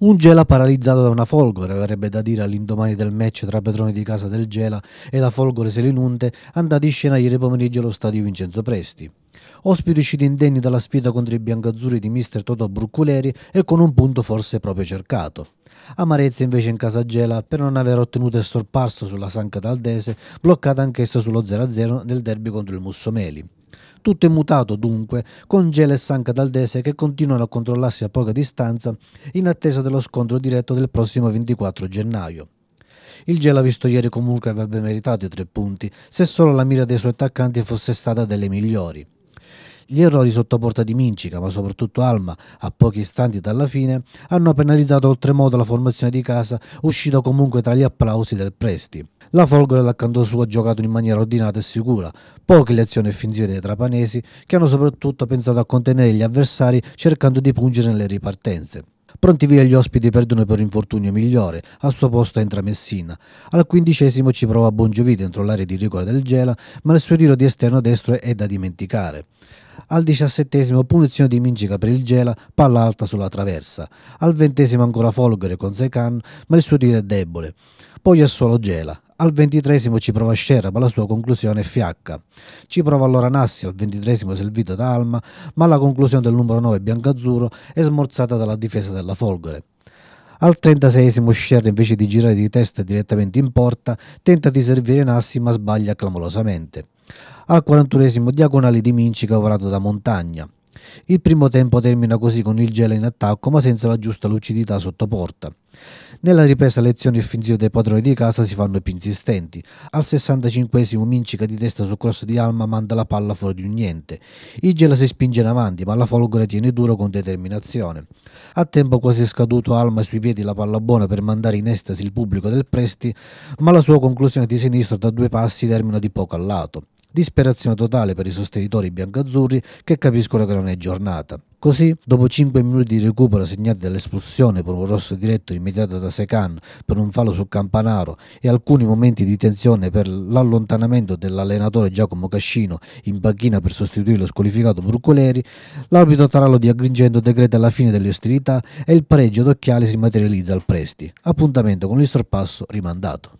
Un Gela paralizzato da una folgore, verrebbe da dire all'indomani del match tra padroni di casa del Gela e la folgore Selinunte, andata in scena ieri pomeriggio allo stadio Vincenzo Presti. Ospiti usciti indenni dalla sfida contro i biancazzurri di mister Toto Brucculeri e con un punto forse proprio cercato. Amarezza invece in casa Gela per non aver ottenuto il sorpasso sulla San Cataldese, bloccata anch'essa sullo 0-0 nel derby contro il Mussomeli. Tutto è mutato dunque, con Gela e San Daldese che continuano a controllarsi a poca distanza in attesa dello scontro diretto del prossimo 24 gennaio. Il Gela visto ieri comunque avrebbe meritato i tre punti, se solo la mira dei suoi attaccanti fosse stata delle migliori. Gli errori sotto porta di Mincica, ma soprattutto Alma, a pochi istanti dalla fine, hanno penalizzato oltremodo la formazione di casa, uscito comunque tra gli applausi del Presti. La Folgore dall'accanto suo ha giocato in maniera ordinata e sicura, poche le azioni offensive dei trapanesi che hanno soprattutto pensato a contenere gli avversari cercando di pungere nelle ripartenze. Pronti via gli ospiti perdono per infortunio migliore, al suo posto entra Messina. Al quindicesimo ci prova Bongiovi dentro l'area di rigore del Gela, ma il suo tiro di esterno destro è da dimenticare. Al diciassettesimo punizione di Mingica per il Gela, palla alta sulla traversa. Al ventesimo ancora Folgore con Secan, ma il suo tiro è debole. Poi è solo Gela. Al ventitresimo ci prova Scerra, ma la sua conclusione è fiacca. Ci prova allora Nassi al ventitresimo servito da Alma, ma la conclusione del numero 9 Biancazzurro è smorzata dalla difesa della Folgore. Al 36esimo invece di girare di testa direttamente in porta tenta di servire Nassi ma sbaglia clamorosamente. Al quarantunesimo diagonale di Minci cavorato da Montagna. Il primo tempo termina così con il Gela in attacco ma senza la giusta lucidità sotto porta. Nella ripresa le azioni offensive dei padroni di casa si fanno più insistenti. Al 65esimo Mincica di testa su cross di Alma manda la palla fuori di un niente. Il Gela si spinge in avanti ma la Folgore tiene duro con determinazione. A tempo quasi scaduto Alma sui piedi la palla buona per mandare in estasi il pubblico del Presti ma la sua conclusione di sinistro da due passi termina di poco al lato. Disperazione totale per i sostenitori biancazzurri che capiscono che non è giornata. Così, dopo 5 minuti di recupero segnati dall'espulsione per un rosso diretto immediato da Secan per un fallo sul Campanaro e alcuni momenti di tensione per l'allontanamento dell'allenatore Giacomo Cascino in panchina per sostituire lo squalificato Bruccoleri, l'arbitro Tarallo di Agrigento decreta la fine delle ostilità e il pareggio d'occhiali si materializza al Presti, appuntamento con il sorpasso rimandato.